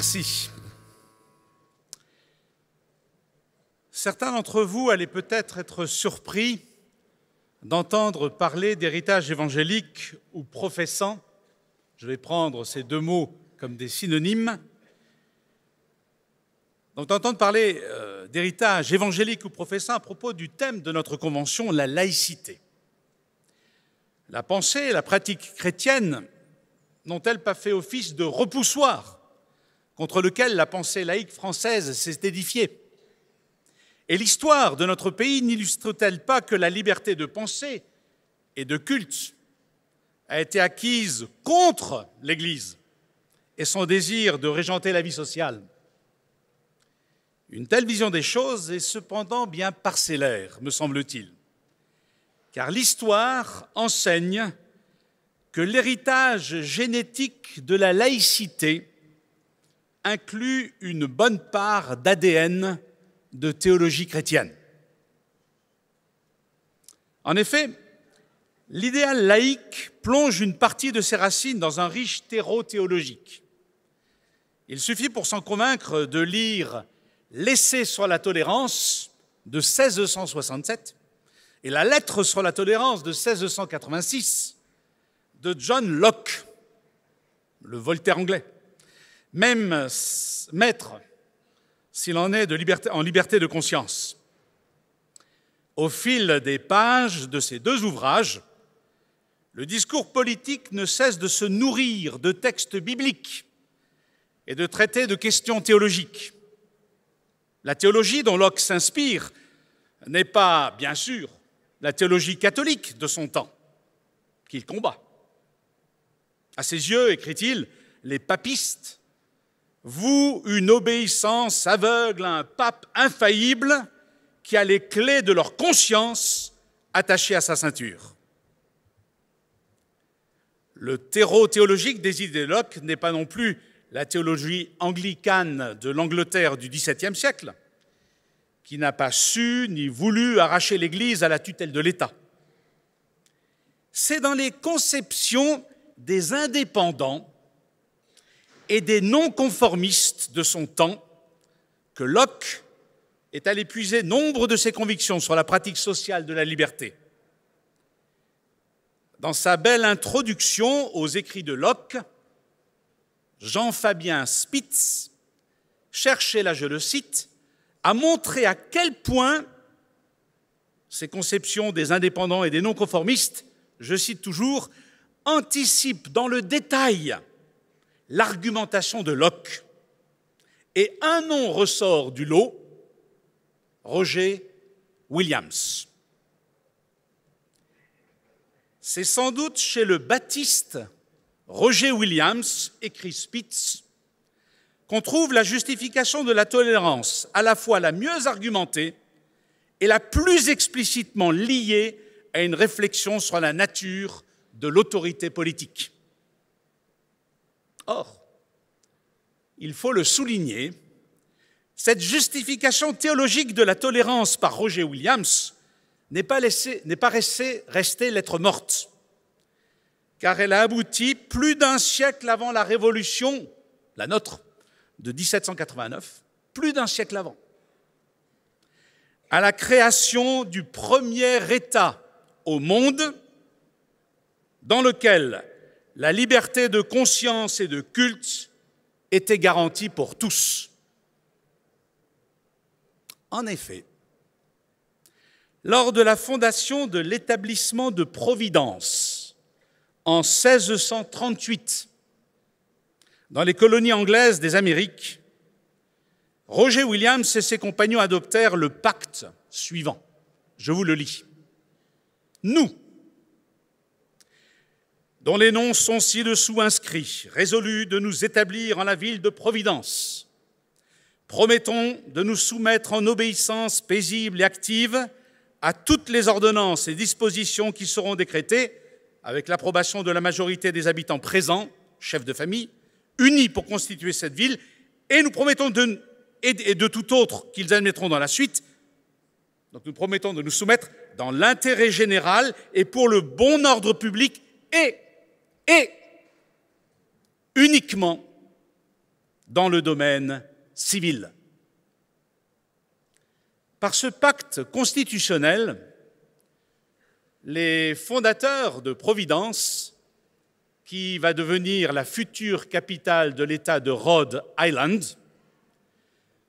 Merci. Certains d'entre vous allaient peut-être être surpris d'entendre parler d'héritage évangélique ou professant. Je vais prendre ces deux mots comme des synonymes. Donc d'entendre parler euh, d'héritage évangélique ou professant à propos du thème de notre convention, la laïcité. La pensée et la pratique chrétienne n'ont-elles pas fait office de repoussoir contre lequel la pensée laïque française s'est édifiée. Et l'histoire de notre pays n'illustre-t-elle pas que la liberté de pensée et de culte a été acquise contre l'Église et son désir de régenter la vie sociale Une telle vision des choses est cependant bien parcellaire, me semble-t-il, car l'histoire enseigne que l'héritage génétique de la laïcité inclut une bonne part d'ADN de théologie chrétienne. En effet, l'idéal laïque plonge une partie de ses racines dans un riche terreau théologique. Il suffit pour s'en convaincre de lire L'essai sur la tolérance de 1667 et la lettre sur la tolérance de 1686 de John Locke, le Voltaire anglais même maître, s'il en est en liberté de conscience. Au fil des pages de ces deux ouvrages, le discours politique ne cesse de se nourrir de textes bibliques et de traiter de questions théologiques. La théologie dont Locke s'inspire n'est pas, bien sûr, la théologie catholique de son temps, qu'il combat. À ses yeux, écrit-il, les papistes vous une obéissance aveugle à un pape infaillible qui a les clés de leur conscience attachées à sa ceinture. Le terreau théologique des idéologues n'est pas non plus la théologie anglicane de l'Angleterre du XVIIe siècle, qui n'a pas su ni voulu arracher l'Église à la tutelle de l'État. C'est dans les conceptions des indépendants et des non-conformistes de son temps que Locke est allé puiser nombre de ses convictions sur la pratique sociale de la liberté. Dans sa belle introduction aux écrits de Locke, Jean-Fabien Spitz cherchait, là je le cite, à montrer à quel point ces conceptions des indépendants et des non-conformistes, je cite toujours, anticipent dans le détail l'argumentation de Locke. Et un nom ressort du lot, Roger Williams. C'est sans doute chez le baptiste Roger Williams, écrit Spitz, qu'on trouve la justification de la tolérance, à la fois la mieux argumentée et la plus explicitement liée à une réflexion sur la nature de l'autorité politique. Or, il faut le souligner, cette justification théologique de la tolérance par Roger Williams n'est pas, n'est restée lettre morte, car elle a abouti plus d'un siècle avant la Révolution, la nôtre, de 1789, plus d'un siècle avant, à la création du premier État au monde dans lequel la liberté de conscience et de culte était garantie pour tous. En effet, lors de la fondation de l'établissement de Providence en 1638, dans les colonies anglaises des Amériques, Roger Williams et ses compagnons adoptèrent le pacte suivant. Je vous le lis. Nous, dont les noms sont ci-dessous inscrits, résolus de nous établir en la ville de Providence, promettons de nous soumettre en obéissance paisible et active à toutes les ordonnances et dispositions qui seront décrétées, avec l'approbation de la majorité des habitants présents, chefs de famille, unis pour constituer cette ville, et nous promettons de, et de tout autre qu'ils admettront dans la suite, donc nous promettons de nous soumettre dans l'intérêt général et pour le bon ordre public et et uniquement dans le domaine civil. Par ce pacte constitutionnel, les fondateurs de Providence, qui va devenir la future capitale de l'État de Rhode Island,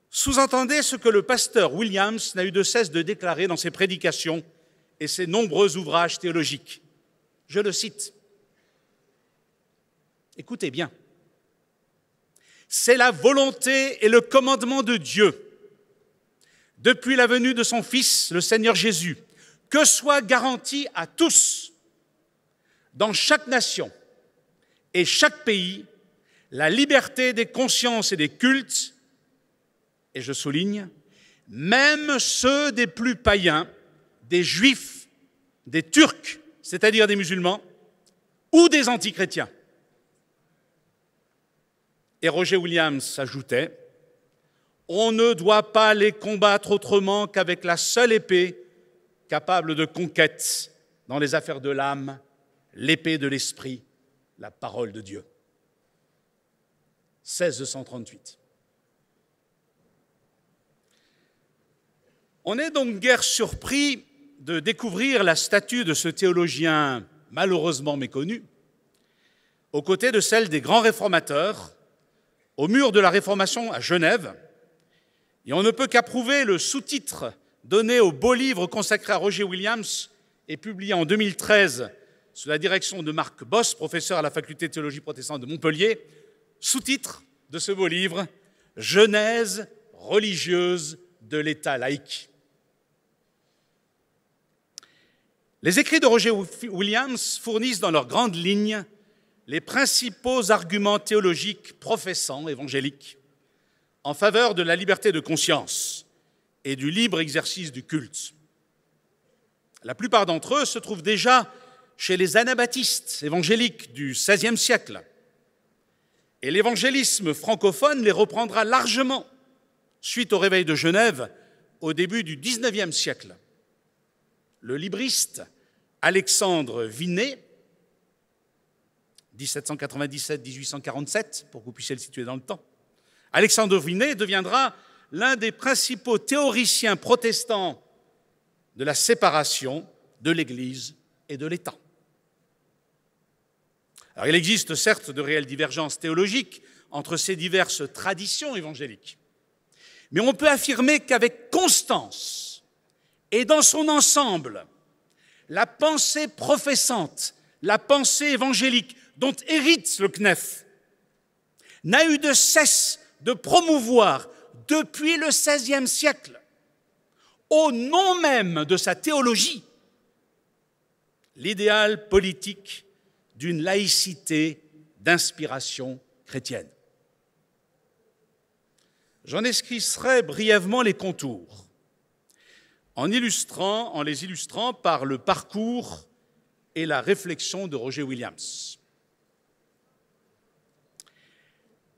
sous-entendaient ce que le pasteur Williams n'a eu de cesse de déclarer dans ses prédications et ses nombreux ouvrages théologiques. Je le cite. Écoutez bien. C'est la volonté et le commandement de Dieu depuis la venue de son Fils, le Seigneur Jésus, que soit garantie à tous, dans chaque nation et chaque pays, la liberté des consciences et des cultes, et je souligne, même ceux des plus païens, des juifs, des turcs, c'est-à-dire des musulmans, ou des antichrétiens. Et Roger Williams ajoutait On ne doit pas les combattre autrement qu'avec la seule épée capable de conquête dans les affaires de l'âme, l'épée de l'esprit, la parole de Dieu. 1638. On est donc guère surpris de découvrir la statue de ce théologien malheureusement méconnu, aux côtés de celle des grands réformateurs au mur de la Réformation à Genève, et on ne peut qu'approuver le sous-titre donné au beau livre consacré à Roger Williams et publié en 2013 sous la direction de Marc Boss, professeur à la faculté de théologie protestante de Montpellier, sous-titre de ce beau livre, Genèse religieuse de l'État laïque. Les écrits de Roger Williams fournissent dans leurs grandes lignes les principaux arguments théologiques professants évangéliques en faveur de la liberté de conscience et du libre exercice du culte. La plupart d'entre eux se trouvent déjà chez les anabaptistes évangéliques du XVIe siècle, et l'évangélisme francophone les reprendra largement suite au réveil de Genève au début du XIXe siècle. Le libriste Alexandre Vinet 1797-1847, pour que vous puissiez le situer dans le temps, Alexandre Vinet deviendra l'un des principaux théoriciens protestants de la séparation de l'Église et de l'État. Alors il existe certes de réelles divergences théologiques entre ces diverses traditions évangéliques, mais on peut affirmer qu'avec constance et dans son ensemble, la pensée professante, la pensée évangélique dont hérite le CNEF, n'a eu de cesse de promouvoir depuis le XVIe siècle, au nom même de sa théologie, l'idéal politique d'une laïcité d'inspiration chrétienne. J'en esquisserai brièvement les contours, en, illustrant, en les illustrant par le parcours et la réflexion de Roger Williams.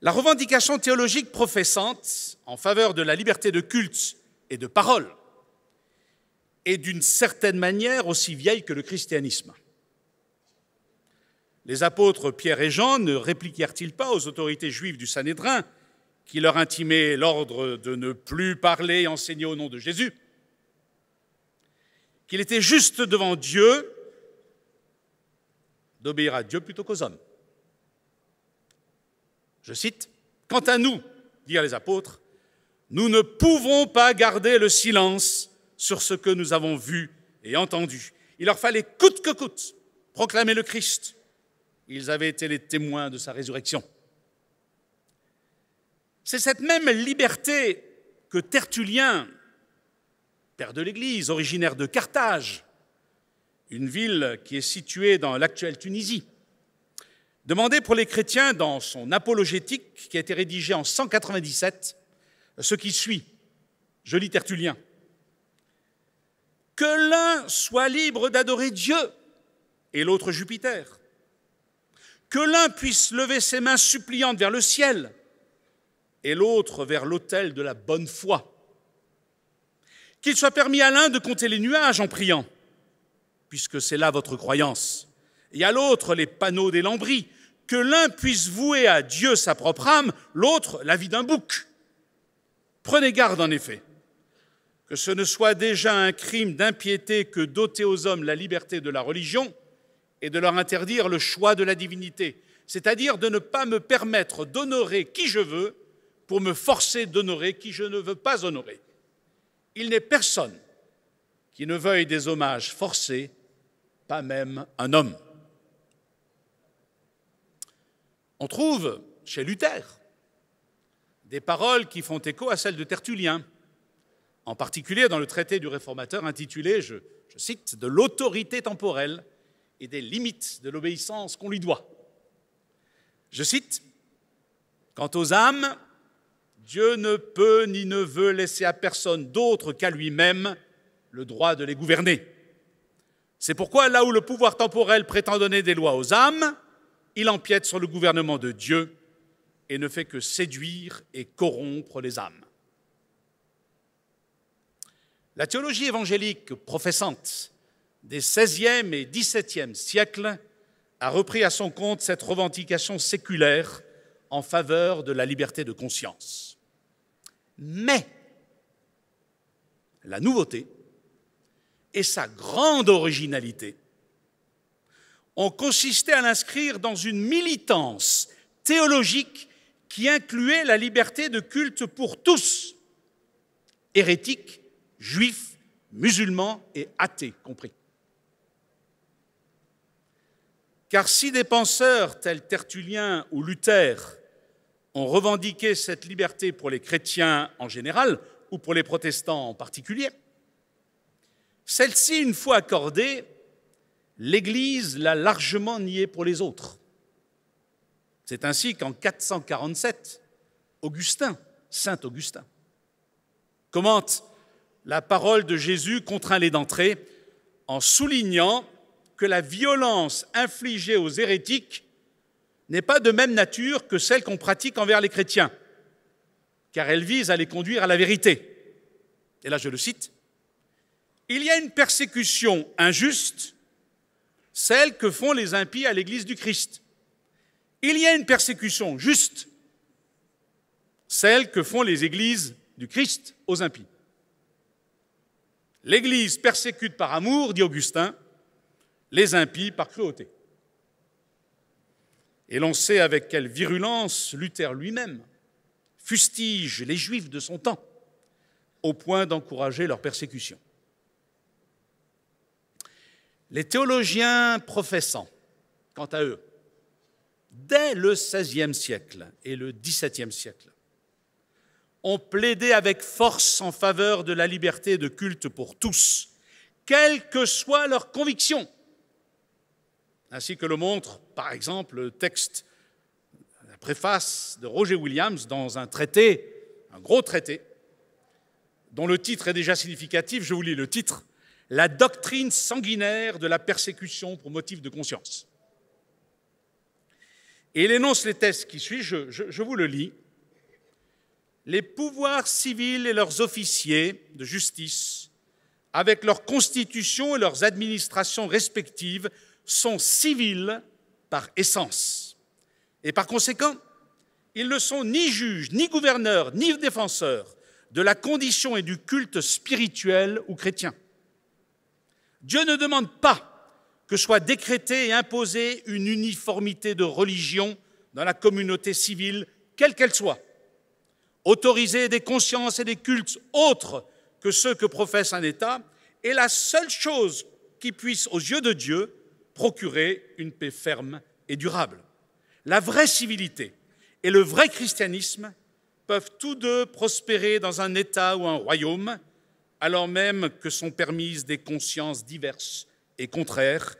La revendication théologique professante en faveur de la liberté de culte et de parole est d'une certaine manière aussi vieille que le christianisme. Les apôtres Pierre et Jean ne répliquèrent-ils pas aux autorités juives du Sanhédrin qui leur intimaient l'ordre de ne plus parler et enseigner au nom de Jésus Qu'il était juste devant Dieu d'obéir à Dieu plutôt qu'aux hommes je cite, Quant à nous, dirent les apôtres, nous ne pouvons pas garder le silence sur ce que nous avons vu et entendu. Il leur fallait coûte que coûte proclamer le Christ. Ils avaient été les témoins de sa résurrection. C'est cette même liberté que Tertullien, père de l'Église, originaire de Carthage, une ville qui est située dans l'actuelle Tunisie, Demandez pour les chrétiens dans son apologétique qui a été rédigé en 197, ce qui suit. Je lis Tertullien. Que l'un soit libre d'adorer Dieu et l'autre Jupiter. Que l'un puisse lever ses mains suppliantes vers le ciel et l'autre vers l'autel de la bonne foi. Qu'il soit permis à l'un de compter les nuages en priant, puisque c'est là votre croyance y a l'autre les panneaux des lambris, que l'un puisse vouer à Dieu sa propre âme, l'autre la vie d'un bouc. Prenez garde en effet que ce ne soit déjà un crime d'impiété que d'ôter aux hommes la liberté de la religion et de leur interdire le choix de la divinité, c'est-à-dire de ne pas me permettre d'honorer qui je veux pour me forcer d'honorer qui je ne veux pas honorer. Il n'est personne qui ne veuille des hommages forcés, pas même un homme. On trouve chez Luther des paroles qui font écho à celles de Tertullien, en particulier dans le traité du réformateur intitulé, je, cite, De l'autorité temporelle et des limites de l'obéissance qu'on lui doit. Je cite, Quant aux âmes, Dieu ne peut ni ne veut laisser à personne d'autre qu'à lui-même le droit de les gouverner. C'est pourquoi là où le pouvoir temporel prétend donner des lois aux âmes, il empiète sur le gouvernement de Dieu et ne fait que séduire et corrompre les âmes. La théologie évangélique professante des XVIe et XVIIe siècles a repris à son compte cette revendication séculaire en faveur de la liberté de conscience. Mais la nouveauté et sa grande originalité ont consisté à l'inscrire dans une militance théologique qui incluait la liberté de culte pour tous, hérétiques, juifs, musulmans et athées compris. Car si des penseurs tels Tertullien ou Luther ont revendiqué cette liberté pour les chrétiens en général ou pour les protestants en particulier, celle-ci, une fois accordée, l'Église l'a largement nié pour les autres. C'est ainsi qu'en 447, Augustin, Saint Augustin, commente la parole de Jésus contraint les d'entrer en soulignant que la violence infligée aux hérétiques n'est pas de même nature que celle qu'on pratique envers les chrétiens, car elle vise à les conduire à la vérité. Et là, je le cite, Il y a une persécution injuste celles que font les impies à l'Église du Christ. Il y a une persécution juste, celle que font les Églises du Christ aux impies. L'Église persécute par amour, dit Augustin, les impies par cruauté. Et l'on sait avec quelle virulence Luther lui-même fustige les Juifs de son temps, au point d'encourager leur persécution. Les théologiens professants, quant à eux, dès le XVIe siècle et le XVIIe siècle, ont plaidé avec force en faveur de la liberté de culte pour tous, quelles que soient leurs convictions, ainsi que le montre, par exemple, le texte, la préface de Roger Williams dans un traité, un gros traité, dont le titre est déjà significatif, je vous lis le titre, la doctrine sanguinaire de la persécution pour motif de conscience. Et il énonce les tests qui suivent, je, je vous le lis. Les pouvoirs civils et leurs officiers de justice, avec leurs constitutions et leurs administrations respectives, sont civils par essence. Et par conséquent, ils ne sont ni juges, ni gouverneurs, ni défenseurs de la condition et du culte spirituel ou chrétien. Dieu ne demande pas que soit décrétée et imposée une uniformité de religion dans la communauté civile, quelle qu'elle soit. Autoriser des consciences et des cultes autres que ceux que professe un État est la seule chose qui puisse, aux yeux de Dieu, procurer une paix ferme et durable. La vraie civilité et le vrai christianisme peuvent tous deux prospérer dans un État ou un royaume, alors même que sont permises des consciences diverses et contraires,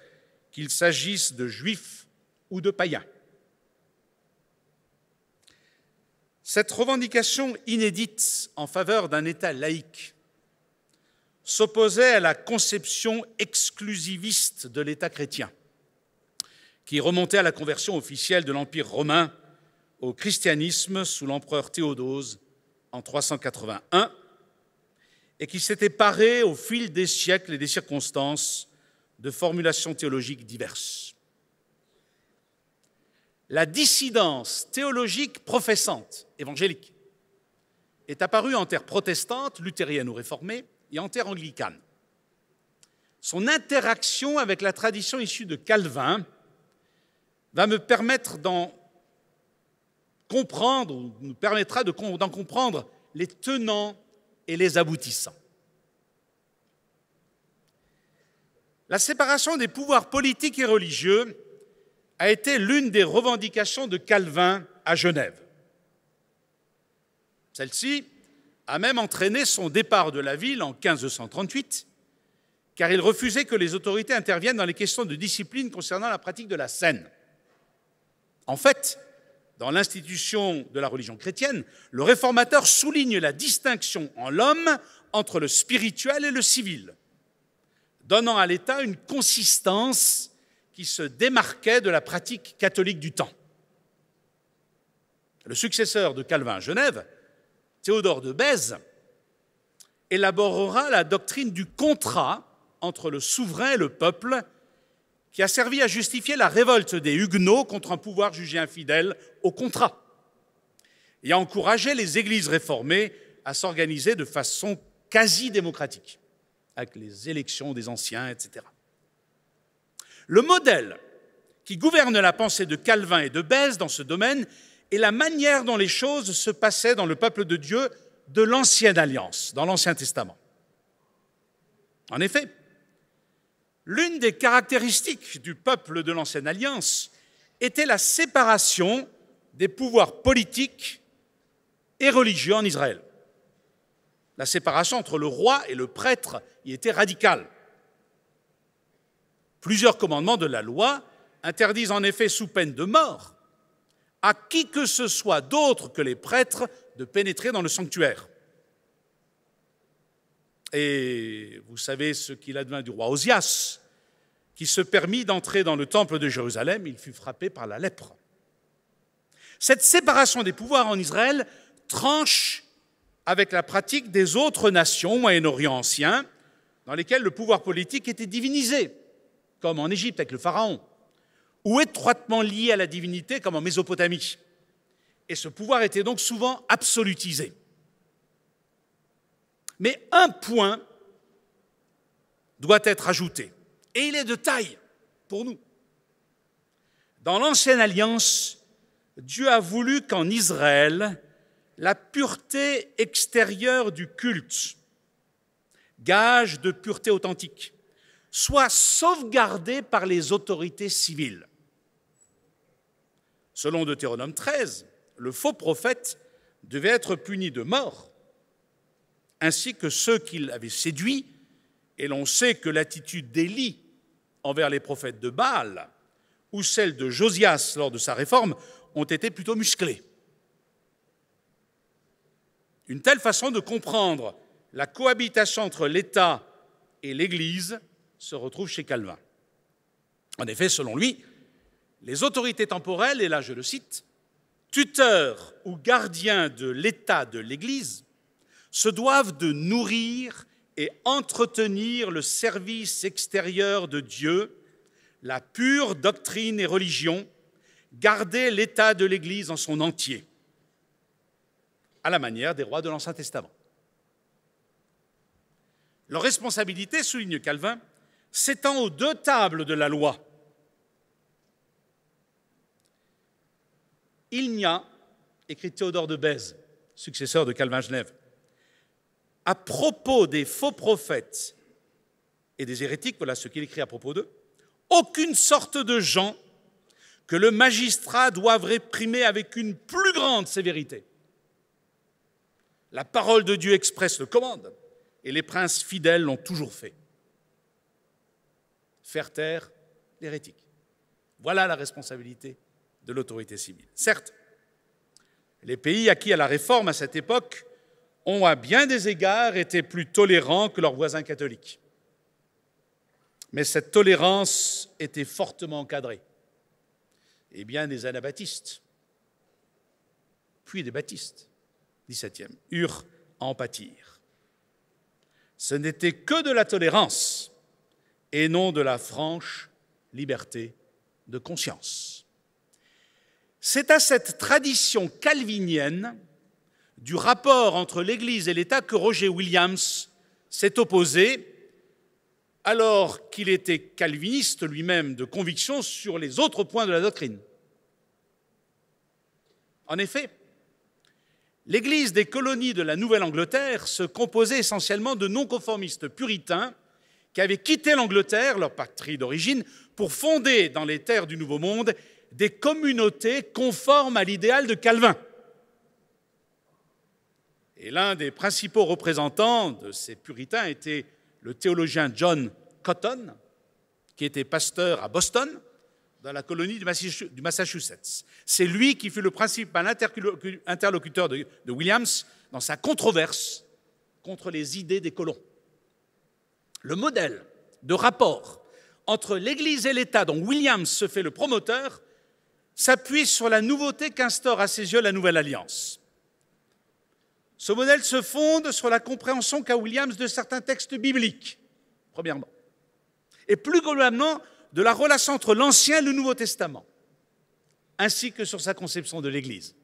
qu'il s'agisse de juifs ou de païens. Cette revendication inédite en faveur d'un État laïque s'opposait à la conception exclusiviste de l'État chrétien, qui remontait à la conversion officielle de l'Empire romain au christianisme sous l'empereur Théodose en 381 et qui s'était paré au fil des siècles et des circonstances de formulations théologiques diverses. La dissidence théologique professante évangélique est apparue en terre protestante, luthérienne ou réformée, et en terre anglicane. Son interaction avec la tradition issue de Calvin va me permettre d'en comprendre, nous permettra d'en comprendre les tenants et les aboutissants. La séparation des pouvoirs politiques et religieux a été l'une des revendications de Calvin à Genève. Celle-ci a même entraîné son départ de la ville en 1538, car il refusait que les autorités interviennent dans les questions de discipline concernant la pratique de la scène. En fait, dans l'institution de la religion chrétienne, le réformateur souligne la distinction en l'homme entre le spirituel et le civil, donnant à l'État une consistance qui se démarquait de la pratique catholique du temps. Le successeur de Calvin à Genève, Théodore de Bèze, élaborera la doctrine du contrat entre le souverain et le peuple, qui a servi à justifier la révolte des Huguenots contre un pouvoir jugé infidèle au contrat et à encourager les églises réformées à s'organiser de façon quasi démocratique, avec les élections des anciens, etc. Le modèle qui gouverne la pensée de Calvin et de Bèze dans ce domaine est la manière dont les choses se passaient dans le peuple de Dieu de l'Ancienne Alliance, dans l'Ancien Testament. En effet, L'une des caractéristiques du peuple de l'ancienne alliance était la séparation des pouvoirs politiques et religieux en Israël. La séparation entre le roi et le prêtre y était radicale. Plusieurs commandements de la loi interdisent en effet sous peine de mort à qui que ce soit d'autre que les prêtres de pénétrer dans le sanctuaire. Et vous savez ce qu'il advint du roi Osias, qui se permit d'entrer dans le temple de Jérusalem, il fut frappé par la lèpre. Cette séparation des pouvoirs en Israël tranche avec la pratique des autres nations, Moyen-Orient ancien, dans lesquelles le pouvoir politique était divinisé, comme en Égypte avec le pharaon, ou étroitement lié à la divinité, comme en Mésopotamie. Et ce pouvoir était donc souvent absolutisé. Mais un point doit être ajouté, et il est de taille pour nous. Dans l'ancienne alliance, Dieu a voulu qu'en Israël, la pureté extérieure du culte, gage de pureté authentique, soit sauvegardée par les autorités civiles. Selon Deutéronome 13, le faux prophète devait être puni de mort ainsi que ceux qu'il avait séduits, et l'on sait que l'attitude d'Élie envers les prophètes de Baal ou celle de Josias lors de sa réforme ont été plutôt musclées. Une telle façon de comprendre la cohabitation entre l'État et l'Église se retrouve chez Calvin. En effet, selon lui, les autorités temporelles, et là je le cite, tuteurs ou gardiens de l'État de l'Église, se doivent de nourrir et entretenir le service extérieur de Dieu, la pure doctrine et religion, garder l'état de l'Église en son entier, à la manière des rois de l'Ancien Testament. Leur responsabilité, souligne Calvin, s'étend aux deux tables de la loi. Il n'y a, écrit Théodore de Bèze, successeur de Calvin Genève, à propos des faux prophètes et des hérétiques, voilà ce qu'il écrit à propos d'eux, aucune sorte de gens que le magistrat doive réprimer avec une plus grande sévérité. La parole de Dieu expresse le commande, et les princes fidèles l'ont toujours fait. Faire taire l'hérétique. Voilà la responsabilité de l'autorité civile. Certes, les pays acquis à la réforme à cette époque ont à bien des égards été plus tolérants que leurs voisins catholiques. Mais cette tolérance était fortement encadrée. Et bien des anabaptistes, puis des baptistes, 17e, eurent à en pâtir. Ce n'était que de la tolérance et non de la franche liberté de conscience. C'est à cette tradition calvinienne du rapport entre l'Église et l'État que Roger Williams s'est opposé alors qu'il était calviniste lui-même de conviction sur les autres points de la doctrine. En effet, l'Église des colonies de la Nouvelle-Angleterre se composait essentiellement de non-conformistes puritains qui avaient quitté l'Angleterre, leur patrie d'origine, pour fonder dans les terres du Nouveau Monde des communautés conformes à l'idéal de Calvin. Et l'un des principaux représentants de ces puritains était le théologien John Cotton, qui était pasteur à Boston, dans la colonie du Massachusetts. C'est lui qui fut le principal interlocuteur de, Williams dans sa controverse contre les idées des colons. Le modèle de rapport entre l'Église et l'État dont Williams se fait le promoteur s'appuie sur la nouveauté qu'instaure à ses yeux la Nouvelle Alliance. Ce modèle se fonde sur la compréhension qu'a Williams de certains textes bibliques, premièrement, et plus globalement de la relation entre l'Ancien et le Nouveau Testament, ainsi que sur sa conception de l'Église.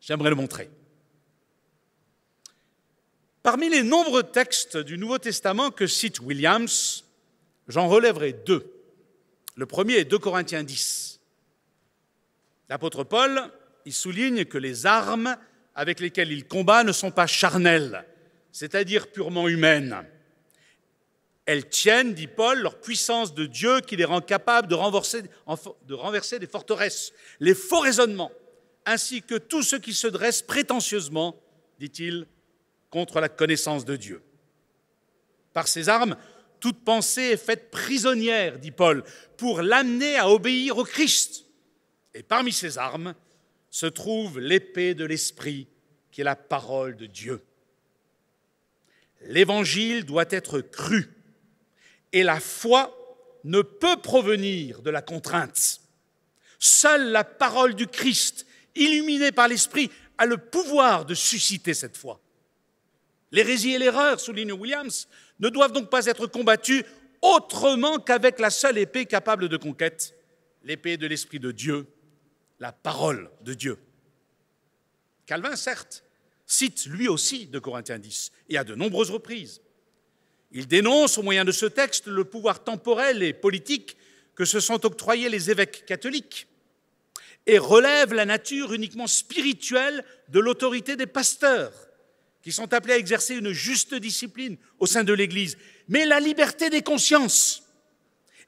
J'aimerais le montrer. Parmi les nombreux textes du Nouveau Testament que cite Williams, j'en relèverai deux. Le premier est 2 Corinthiens 10. L'apôtre Paul y souligne que les armes avec lesquelles il combat ne sont pas charnelles, c'est-à-dire purement humaines. Elles tiennent, dit Paul, leur puissance de Dieu qui les rend capables de renverser, de renverser des forteresses, les faux raisonnements, ainsi que tout ce qui se dresse prétentieusement, dit-il, contre la connaissance de Dieu. Par ces armes, toute pensée est faite prisonnière, dit Paul, pour l'amener à obéir au Christ. Et parmi ces armes, se trouve l'épée de l'Esprit, qui est la parole de Dieu. L'Évangile doit être cru, et la foi ne peut provenir de la contrainte. Seule la parole du Christ, illuminée par l'Esprit, a le pouvoir de susciter cette foi. L'hérésie et l'erreur, souligne Williams, ne doivent donc pas être combattues autrement qu'avec la seule épée capable de conquête, l'épée de l'Esprit de Dieu, la parole de Dieu. Calvin, certes, cite lui aussi de Corinthiens 10, et à de nombreuses reprises. Il dénonce au moyen de ce texte le pouvoir temporel et politique que se sont octroyés les évêques catholiques et relève la nature uniquement spirituelle de l'autorité des pasteurs, qui sont appelés à exercer une juste discipline au sein de l'Église. Mais la liberté des consciences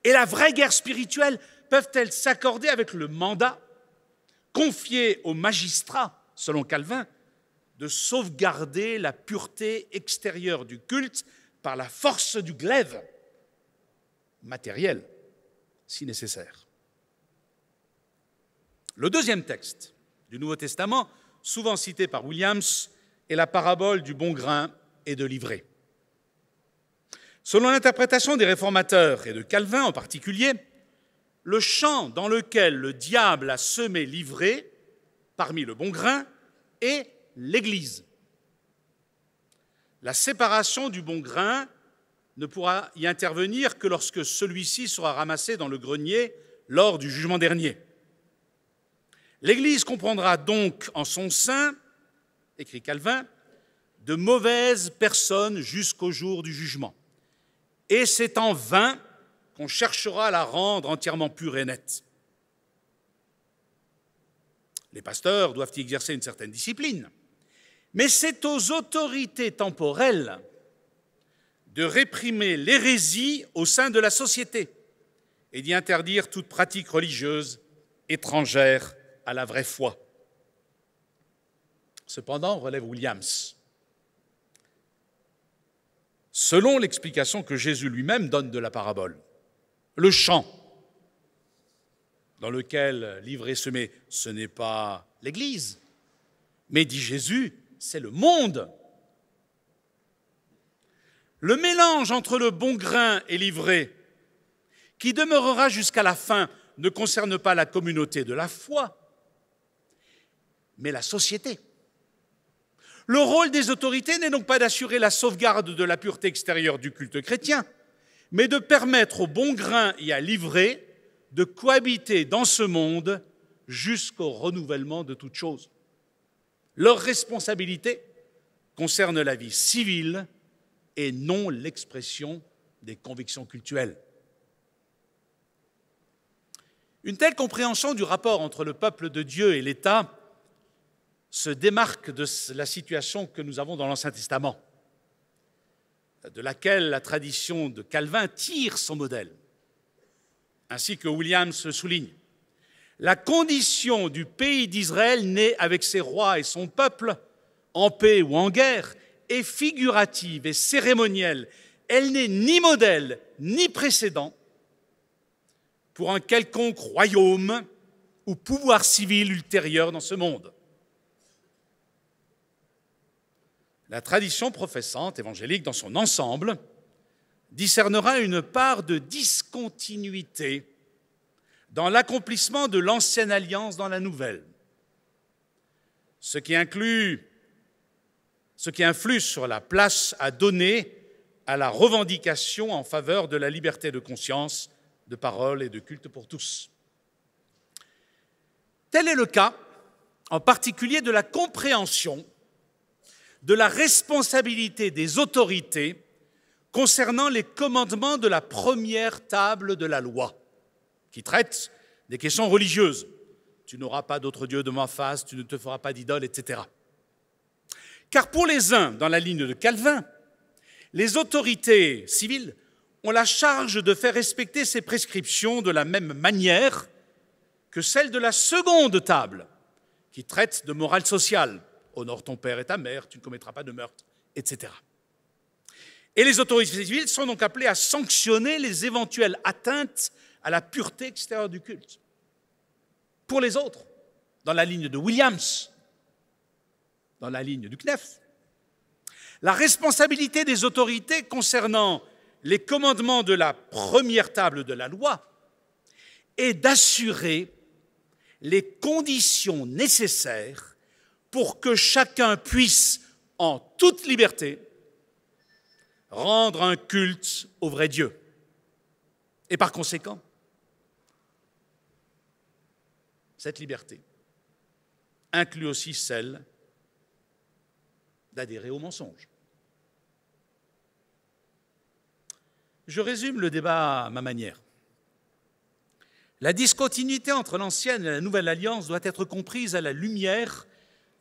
et la vraie guerre spirituelle peuvent-elles s'accorder avec le mandat Confier aux magistrats, selon Calvin, de sauvegarder la pureté extérieure du culte par la force du glaive, matériel si nécessaire. Le deuxième texte du Nouveau Testament, souvent cité par Williams, est la parabole du bon grain et de l'ivraie. Selon l'interprétation des réformateurs et de Calvin en particulier, le champ dans lequel le diable a semé livré parmi le bon grain, est l'Église. La séparation du bon grain ne pourra y intervenir que lorsque celui-ci sera ramassé dans le grenier lors du jugement dernier. L'Église comprendra donc en son sein, écrit Calvin, de mauvaises personnes jusqu'au jour du jugement. Et c'est en vain « On cherchera à la rendre entièrement pure et nette. Les pasteurs doivent y exercer une certaine discipline, mais c'est aux autorités temporelles de réprimer l'hérésie au sein de la société et d'y interdire toute pratique religieuse étrangère à la vraie foi. Cependant, relève Williams, selon l'explication que Jésus lui-même donne de la parabole, le champ dans lequel livrer se ce n'est pas l'Église, mais dit Jésus, c'est le monde. Le mélange entre le bon grain et l'ivré, qui demeurera jusqu'à la fin, ne concerne pas la communauté de la foi, mais la société. Le rôle des autorités n'est donc pas d'assurer la sauvegarde de la pureté extérieure du culte chrétien, mais de permettre au bon grain et à l'ivraie de cohabiter dans ce monde jusqu'au renouvellement de toutes choses. Leur responsabilité concerne la vie civile et non l'expression des convictions culturelles. Une telle compréhension du rapport entre le peuple de Dieu et l'État se démarque de la situation que nous avons dans l'Ancien Testament de laquelle la tradition de Calvin tire son modèle, ainsi que Williams souligne. La condition du pays d'Israël, née avec ses rois et son peuple, en paix ou en guerre, est figurative et cérémonielle. Elle n'est ni modèle ni précédent pour un quelconque royaume ou pouvoir civil ultérieur dans ce monde. la tradition professante évangélique dans son ensemble discernera une part de discontinuité dans l'accomplissement de l'ancienne alliance dans la nouvelle, ce qui inclut ce qui influe sur la place à donner à la revendication en faveur de la liberté de conscience, de parole et de culte pour tous. Tel est le cas en particulier de la compréhension de la responsabilité des autorités concernant les commandements de la première table de la loi, qui traite des questions religieuses. Tu n'auras pas d'autre Dieu de ma face, tu ne te feras pas d'idole, etc. Car pour les uns, dans la ligne de Calvin, les autorités civiles ont la charge de faire respecter ces prescriptions de la même manière que celles de la seconde table, qui traite de morale sociale honore ton père et ta mère, tu ne commettras pas de meurtre, etc. Et les autorités civiles sont donc appelées à sanctionner les éventuelles atteintes à la pureté extérieure du culte. Pour les autres, dans la ligne de Williams, dans la ligne du CNEF, la responsabilité des autorités concernant les commandements de la première table de la loi est d'assurer les conditions nécessaires pour que chacun puisse, en toute liberté, rendre un culte au vrai Dieu. Et par conséquent, cette liberté inclut aussi celle d'adhérer au mensonge. Je résume le débat à ma manière. La discontinuité entre l'ancienne et la nouvelle alliance doit être comprise à la lumière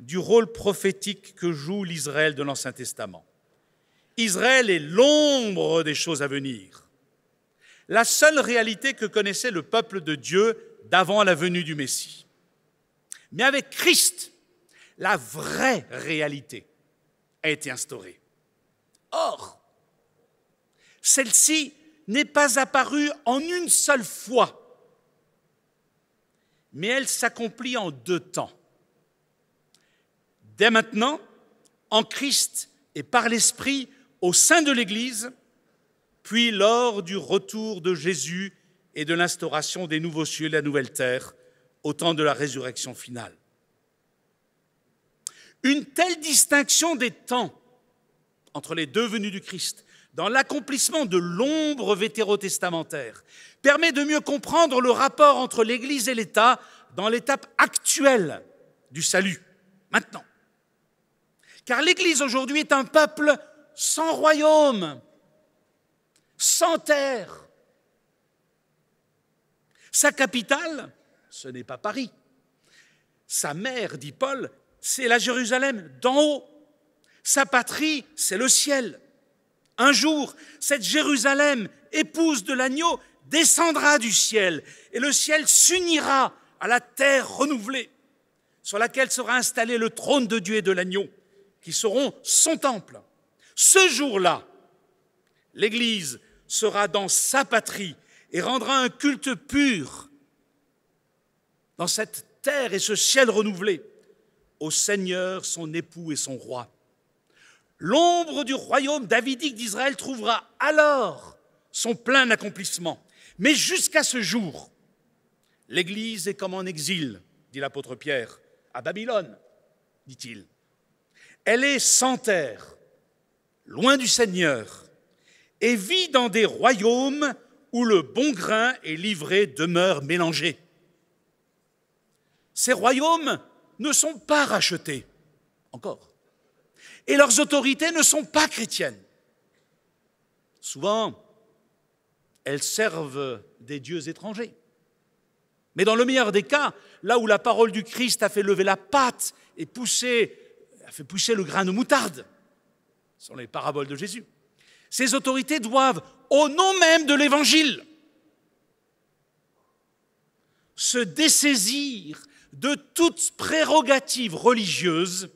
du rôle prophétique que joue l'Israël de l'Ancien Testament. Israël est l'ombre des choses à venir. La seule réalité que connaissait le peuple de Dieu d'avant la venue du Messie. Mais avec Christ, la vraie réalité a été instaurée. Or, celle-ci n'est pas apparue en une seule fois, mais elle s'accomplit en deux temps. Dès maintenant, en Christ et par l'Esprit au sein de l'Église, puis lors du retour de Jésus et de l'instauration des nouveaux cieux et de la nouvelle terre, au temps de la résurrection finale. Une telle distinction des temps entre les deux venues du Christ dans l'accomplissement de l'ombre vétérotestamentaire permet de mieux comprendre le rapport entre l'Église et l'État dans l'étape actuelle du salut, maintenant. Car l'Église aujourd'hui est un peuple sans royaume, sans terre. Sa capitale, ce n'est pas Paris. Sa mère, dit Paul, c'est la Jérusalem d'en haut. Sa patrie, c'est le ciel. Un jour, cette Jérusalem, épouse de l'agneau, descendra du ciel et le ciel s'unira à la terre renouvelée sur laquelle sera installé le trône de Dieu et de l'agneau qui seront son temple. Ce jour-là, l'Église sera dans sa patrie et rendra un culte pur dans cette terre et ce ciel renouvelé au Seigneur, son époux et son roi. L'ombre du royaume davidique d'Israël trouvera alors son plein accomplissement. Mais jusqu'à ce jour, l'Église est comme en exil, dit l'apôtre Pierre, à Babylone, dit-il. Elle est sans terre, loin du Seigneur, et vit dans des royaumes où le bon grain et livré demeurent mélangés. Ces royaumes ne sont pas rachetés, encore, et leurs autorités ne sont pas chrétiennes. Souvent, elles servent des dieux étrangers. Mais dans le meilleur des cas, là où la parole du Christ a fait lever la patte et pousser fait pousser le grain de moutarde. Ce sont les paraboles de Jésus. Ces autorités doivent, au nom même de l'Évangile, se dessaisir de toute prérogative religieuse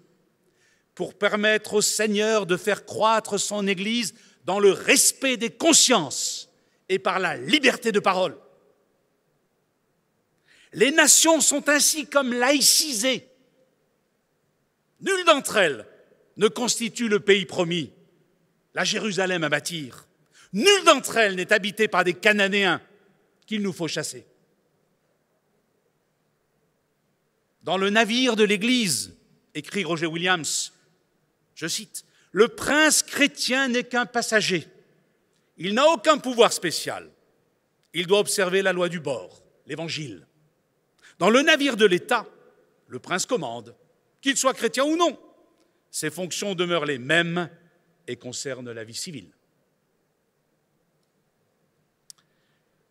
pour permettre au Seigneur de faire croître son Église dans le respect des consciences et par la liberté de parole. Les nations sont ainsi comme laïcisées Nulle d'entre elles ne constitue le pays promis, la Jérusalem à bâtir. Nulle d'entre elles n'est habitée par des Cananéens qu'il nous faut chasser. Dans le navire de l'Église, écrit Roger Williams, je cite, Le prince chrétien n'est qu'un passager. Il n'a aucun pouvoir spécial. Il doit observer la loi du bord, l'Évangile. Dans le navire de l'État, le prince commande, qu'il soit chrétien ou non. Ses fonctions demeurent les mêmes et concernent la vie civile.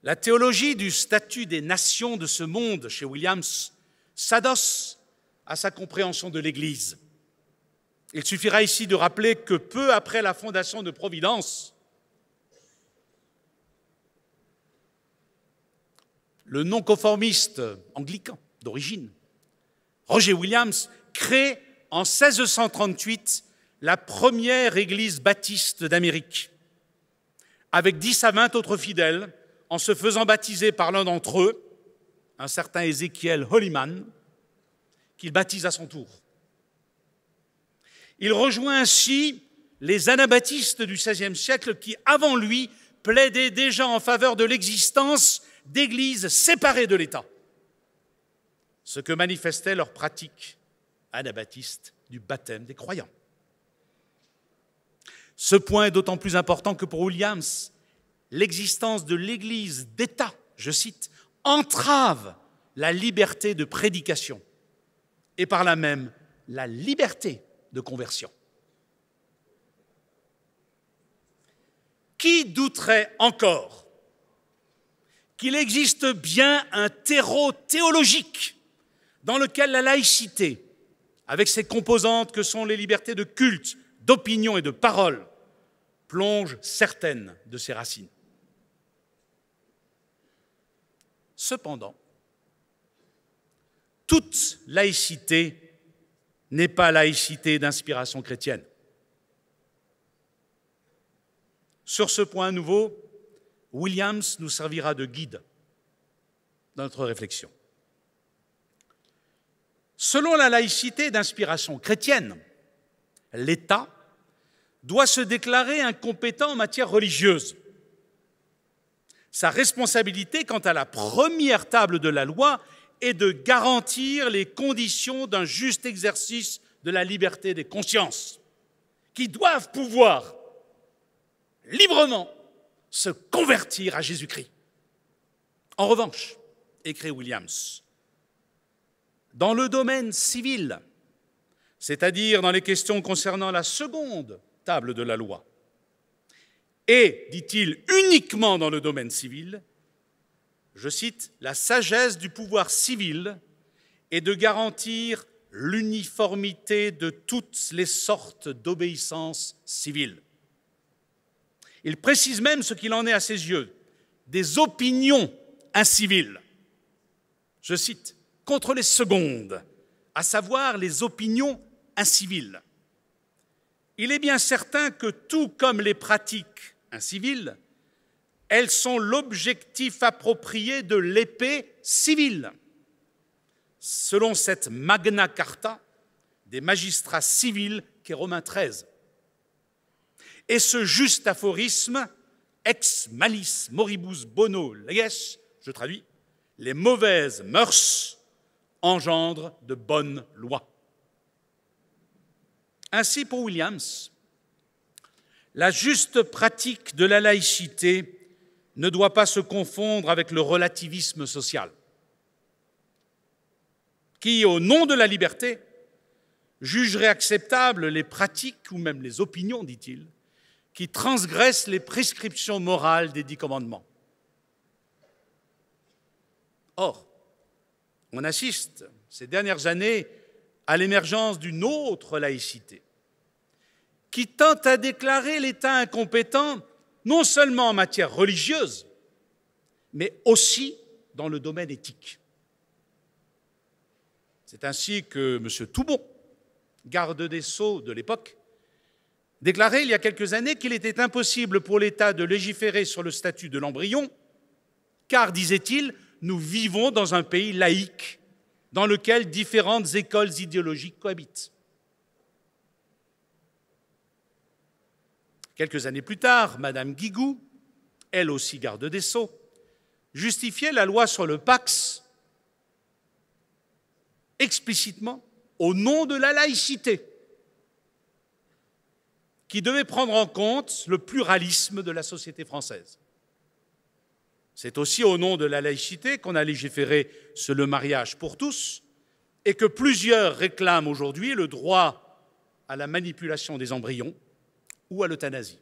La théologie du statut des nations de ce monde chez Williams s'adosse à sa compréhension de l'Église. Il suffira ici de rappeler que peu après la fondation de Providence, le non-conformiste anglican d'origine, Roger Williams, crée en 1638 la première église baptiste d'Amérique, avec 10 à 20 autres fidèles, en se faisant baptiser par l'un d'entre eux, un certain Ézéchiel Holliman, qu'il baptise à son tour. Il rejoint ainsi les anabaptistes du XVIe siècle qui, avant lui, plaidaient déjà en faveur de l'existence d'églises séparées de l'État, ce que manifestait leur pratique anabaptiste du baptême des croyants. Ce point est d'autant plus important que pour Williams, l'existence de l'Église d'État, je cite, entrave la liberté de prédication et par là même la liberté de conversion. Qui douterait encore qu'il existe bien un terreau théologique dans lequel la laïcité, avec ses composantes que sont les libertés de culte, d'opinion et de parole, plonge certaines de ses racines. Cependant, toute laïcité n'est pas laïcité d'inspiration chrétienne. Sur ce point nouveau, Williams nous servira de guide dans notre réflexion. Selon la laïcité d'inspiration chrétienne, l'État doit se déclarer incompétent en matière religieuse. Sa responsabilité quant à la première table de la loi est de garantir les conditions d'un juste exercice de la liberté des consciences, qui doivent pouvoir librement se convertir à Jésus-Christ. En revanche, écrit Williams, dans le domaine civil, c'est-à-dire dans les questions concernant la seconde table de la loi, et, dit-il, uniquement dans le domaine civil, je cite, la sagesse du pouvoir civil est de garantir l'uniformité de toutes les sortes d'obéissance civile. Il précise même ce qu'il en est à ses yeux, des opinions inciviles. Je cite, contre les secondes, à savoir les opinions inciviles. Il est bien certain que tout comme les pratiques inciviles, elles sont l'objectif approprié de l'épée civile. Selon cette Magna Carta des magistrats civils qu'est Romain XIII. Et ce juste aphorisme, ex malis moribus bono leyes, je traduis, les mauvaises mœurs engendre de bonnes lois. Ainsi, pour Williams, la juste pratique de la laïcité ne doit pas se confondre avec le relativisme social, qui, au nom de la liberté, jugerait acceptables les pratiques ou même les opinions, dit-il, qui transgressent les prescriptions morales des dix commandements. Or, on assiste ces dernières années à l'émergence d'une autre laïcité qui tente à déclarer l'État incompétent non seulement en matière religieuse, mais aussi dans le domaine éthique. C'est ainsi que M. Toubon, garde des sceaux de l'époque, déclarait il y a quelques années qu'il était impossible pour l'État de légiférer sur le statut de l'embryon, car, disait-il, nous vivons dans un pays laïque dans lequel différentes écoles idéologiques cohabitent. Quelques années plus tard, Madame Guigou, elle aussi garde des Sceaux, justifiait la loi sur le Pax explicitement au nom de la laïcité, qui devait prendre en compte le pluralisme de la société française. C'est aussi au nom de la laïcité qu'on a légiféré sur le mariage pour tous et que plusieurs réclament aujourd'hui le droit à la manipulation des embryons ou à l'euthanasie.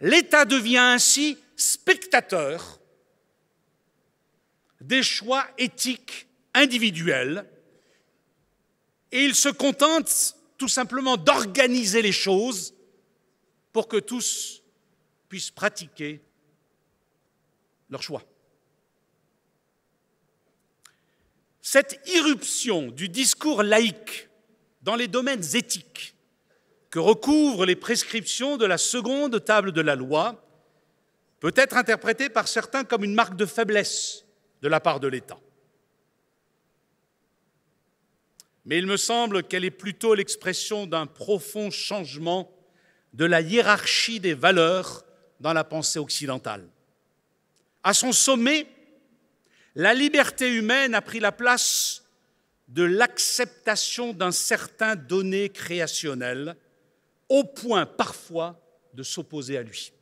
L'État devient ainsi spectateur des choix éthiques individuels et il se contente tout simplement d'organiser les choses pour que tous puissent pratiquer leur choix. Cette irruption du discours laïque dans les domaines éthiques que recouvrent les prescriptions de la seconde table de la loi peut être interprétée par certains comme une marque de faiblesse de la part de l'État. Mais il me semble qu'elle est plutôt l'expression d'un profond changement de la hiérarchie des valeurs dans la pensée occidentale. À son sommet, la liberté humaine a pris la place de l'acceptation d'un certain donné créationnel, au point parfois de s'opposer à lui.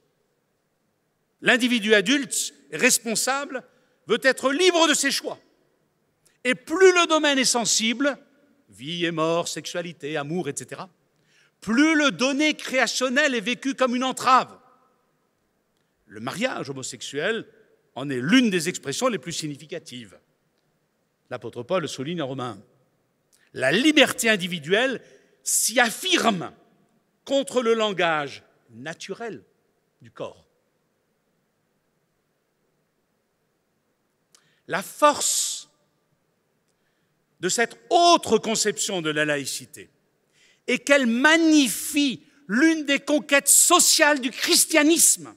L'individu adulte, responsable, veut être libre de ses choix. Et plus le domaine est sensible, vie et mort, sexualité, amour, etc., plus le donné créationnel est vécu comme une entrave. Le mariage homosexuel en est l'une des expressions les plus significatives. L'apôtre Paul souligne en romain « La liberté individuelle s'y affirme contre le langage naturel du corps. La force de cette autre conception de la laïcité est qu'elle magnifie l'une des conquêtes sociales du christianisme,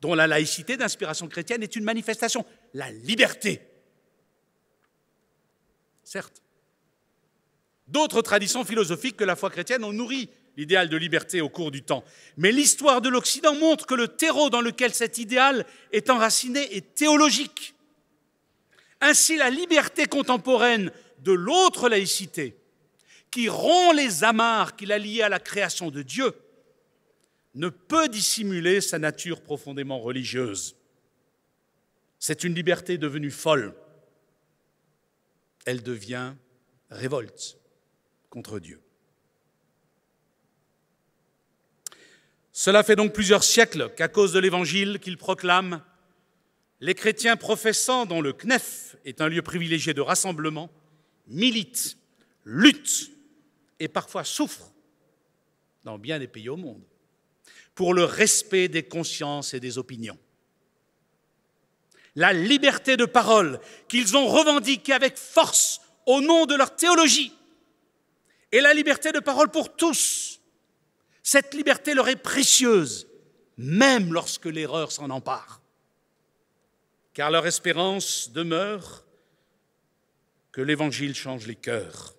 dont la laïcité d'inspiration chrétienne est une manifestation, la liberté. Certes, d'autres traditions philosophiques que la foi chrétienne ont nourri l'idéal de liberté au cours du temps. Mais l'histoire de l'Occident montre que le terreau dans lequel cet idéal est enraciné est théologique. Ainsi, la liberté contemporaine de l'autre laïcité, qui rompt les amarres qu'il a liés à la création de Dieu, ne peut dissimuler sa nature profondément religieuse. C'est une liberté devenue folle. Elle devient révolte contre Dieu. Cela fait donc plusieurs siècles qu'à cause de l'Évangile qu'il proclame, les chrétiens professants dont le CNEF est un lieu privilégié de rassemblement militent, luttent et parfois souffrent dans bien des pays au monde pour le respect des consciences et des opinions. La liberté de parole qu'ils ont revendiquée avec force au nom de leur théologie et la liberté de parole pour tous. Cette liberté leur est précieuse, même lorsque l'erreur s'en empare. Car leur espérance demeure que l'Évangile change les cœurs,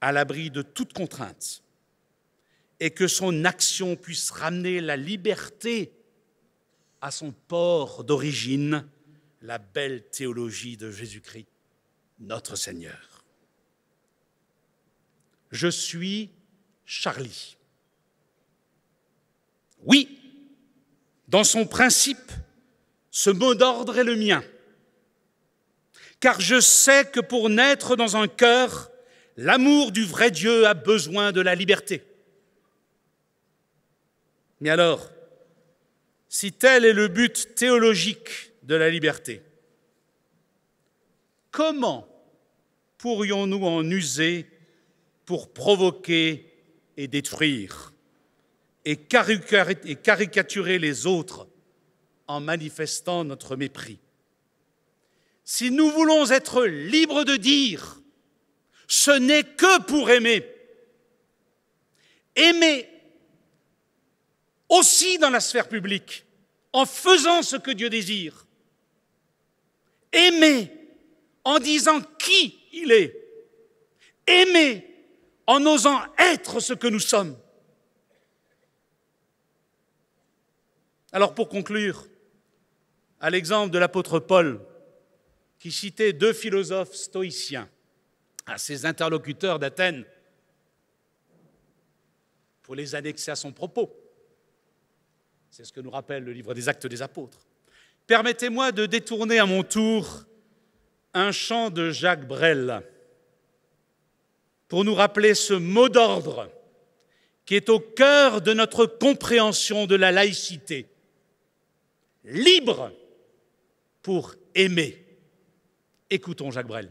à l'abri de toute contrainte et que son action puisse ramener la liberté à son port d'origine, la belle théologie de Jésus-Christ, notre Seigneur. Je suis Charlie. Oui, dans son principe, ce mot d'ordre est le mien, car je sais que pour naître dans un cœur, l'amour du vrai Dieu a besoin de la liberté. Mais alors, si tel est le but théologique de la liberté, comment pourrions-nous en user pour provoquer et détruire et caricaturer les autres en manifestant notre mépris Si nous voulons être libres de dire, ce n'est que pour aimer. Aimer aussi dans la sphère publique, en faisant ce que Dieu désire. Aimer en disant qui il est. Aimer en osant être ce que nous sommes. Alors pour conclure, à l'exemple de l'apôtre Paul, qui citait deux philosophes stoïciens à ses interlocuteurs d'Athènes pour les annexer à son propos. C'est ce que nous rappelle le livre des actes des apôtres. Permettez-moi de détourner à mon tour un chant de Jacques Brel pour nous rappeler ce mot d'ordre qui est au cœur de notre compréhension de la laïcité. Libre pour aimer. Écoutons Jacques Brel.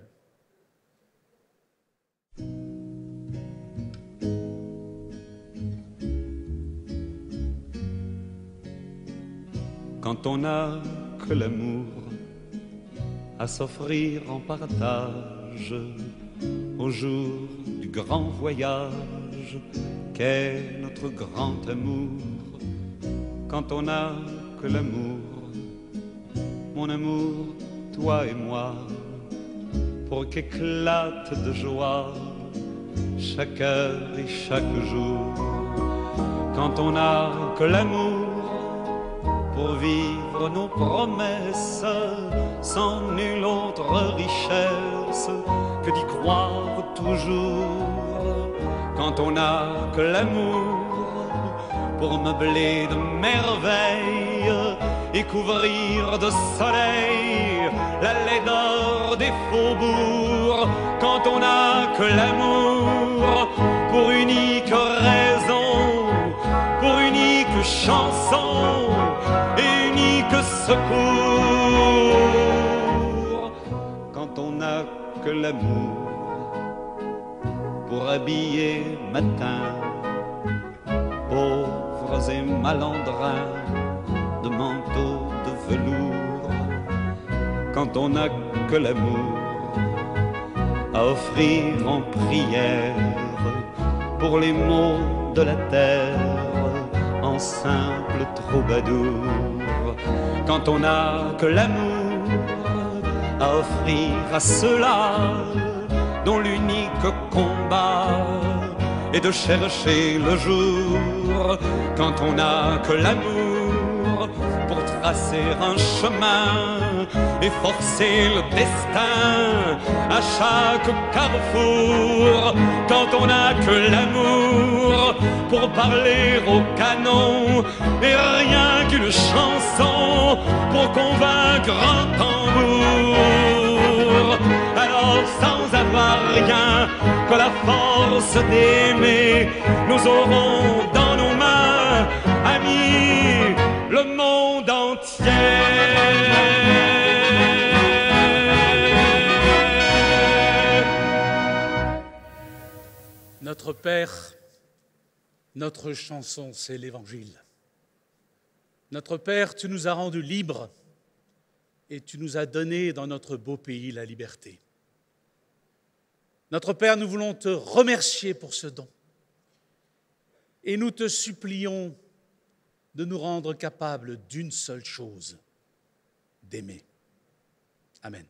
quand on n'a que l'amour à s'offrir en partage au jour du grand voyage qu'est notre grand amour quand on n'a que l'amour mon amour toi et moi pour qu'éclate de joie chaque heure et chaque jour quand on n'a que l'amour pour vivre nos promesses sans nulle autre richesse que d'y croire toujours quand on n'a que l'amour pour meubler de merveilles et couvrir de soleil la laideur des faubourgs quand on n'a que l'amour pour unique raison, pour unique chanson et unique secours quand on n'a que l'amour pour habiller matin. Pauvres et malandrins de manteaux de velours quand on n'a que l'amour à offrir en prière pour les maux de la terre simple troubadour. Quand on n'a que l'amour à offrir à ceux-là dont l'unique combat est de chercher le jour. Quand on n'a que l'amour tracer un chemin et forcer le destin à chaque carrefour quand on n'a que l'amour pour parler au canon et rien qu'une chanson pour convaincre un tambour. Alors sans avoir rien que la force d'aimer, nous aurons dans nos mains, amis, le monde notre Père, notre chanson, c'est l'Évangile. Notre Père, tu nous as rendus libres et tu nous as donné dans notre beau pays la liberté. Notre Père, nous voulons te remercier pour ce don et nous te supplions de nous rendre capables d'une seule chose, d'aimer. Amen.